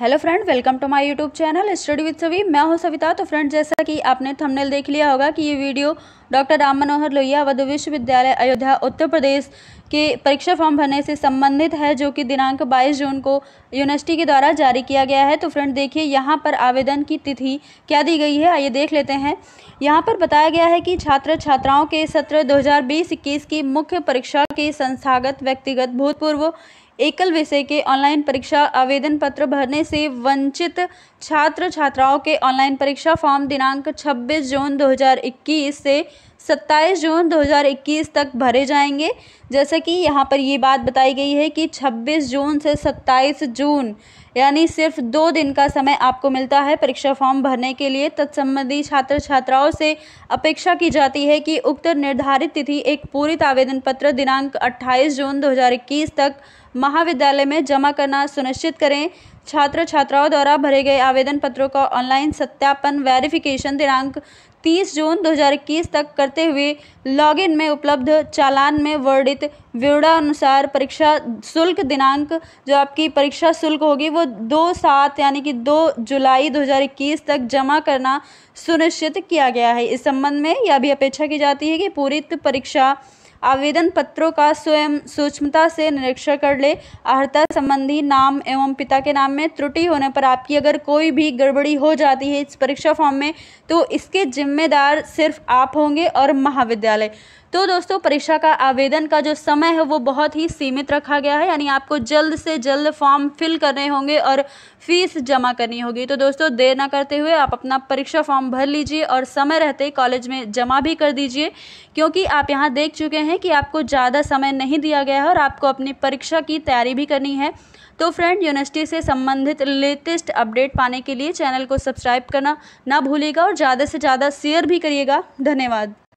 hello friend welcome to my YouTube channel study with Savi मैं हूं सविता तो फ्रेंड जैसा कि आपने थंबनेल देख लिया होगा कि ये वीडियो डॉक्टर राम मनोहर लोहिया वध विश्वविद्यालय अयोध्या उत्तर प्रदेश के परीक्षा फॉर्म भरने से संबंधित है जो कि दिनांक 22 जून को यूनिवर्सिटी के द्वारा जारी किया गया है तो फ्रेंड देखिए यहाँ पर आवेदन की तिथि क्या दी गई है आइए देख लेते हैं यहाँ पर बताया गया है कि छात्र छात्राओं के सत्र दो हज़ार की मुख्य परीक्षा के संस्थागत व्यक्तिगत भूतपूर्व एकल विषय के ऑनलाइन परीक्षा आवेदन पत्र भरने से वंचित छात्र छात्राओं के ऑनलाइन परीक्षा फॉर्म दिनांक 26 जून 2021 से सत्ताईस जून 2021 तक भरे जाएंगे जैसे कि यहाँ पर ये बात बताई गई है कि 26 जून से 27 जून यानी सिर्फ दो दिन का समय आपको मिलता है परीक्षा फॉर्म भरने के लिए तत्संबंधी छात्र छात्राओं से अपेक्षा की जाती है कि उक्त निर्धारित तिथि एक पूरित आवेदन पत्र दिनांक 28 जून 2021 तक महाविद्यालय में जमा करना सुनिश्चित करें छात्र छात्राओं द्वारा भरे गए आवेदन पत्रों का ऑनलाइन सत्यापन वेरिफिकेशन दिनांक 30 जून 2021 तक करते हुए लॉगिन में उपलब्ध चालान में वर्णित विवरणानुसार परीक्षा शुल्क दिनांक जो आपकी परीक्षा शुल्क होगी वो दो सात यानी कि दो जुलाई 2021 तक जमा करना सुनिश्चित किया गया है इस संबंध में यह भी अपेक्षा की जाती है कि पूरी परीक्षा आवेदन पत्रों का स्वयं सूक्ष्मता से निरीक्षण कर ले अर्ता संबंधी नाम एवं पिता के नाम में त्रुटि होने पर आपकी अगर कोई भी गड़बड़ी हो जाती है इस परीक्षा फॉर्म में तो इसके जिम्मेदार सिर्फ आप होंगे और महाविद्यालय तो दोस्तों परीक्षा का आवेदन का जो समय है वो बहुत ही सीमित रखा गया है यानी आपको जल्द से जल्द फॉर्म फिल करने होंगे और फीस जमा करनी होगी तो दोस्तों देर ना करते हुए आप अपना परीक्षा फॉर्म भर लीजिए और समय रहते कॉलेज में जमा भी कर दीजिए क्योंकि आप यहाँ देख चुके हैं कि आपको ज़्यादा समय नहीं दिया गया है और आपको अपनी परीक्षा की तैयारी भी करनी है तो फ्रेंड यूनिवर्सिटी से संबंधित लेटेस्ट अपडेट पाने के लिए चैनल को सब्सक्राइब करना ना भूलिएगा और ज़्यादा से ज़्यादा शेयर भी करिएगा धन्यवाद